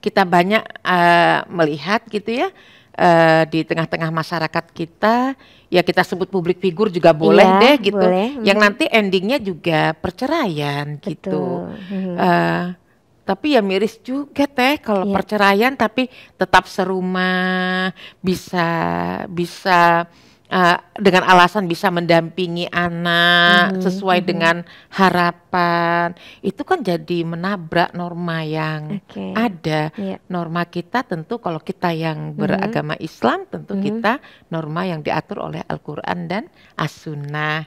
kita banyak uh, melihat gitu ya uh, di tengah-tengah masyarakat kita ya kita sebut publik figur juga iya, boleh iya, deh gitu boleh. yang mm-hmm. nanti endingnya juga perceraian gitu. Betul. gitu hmm. uh, tapi ya miris juga teh kalau iya. perceraian tapi tetap serumah bisa bisa uh, dengan alasan bisa mendampingi anak mm-hmm. sesuai mm-hmm. dengan harapan itu kan jadi menabrak norma yang okay. ada yeah. norma kita tentu kalau kita yang hmm. beragama mm-hmm. Islam tentu mm-hmm. kita norma yang diatur oleh Al-Qur'an dan As-Sunnah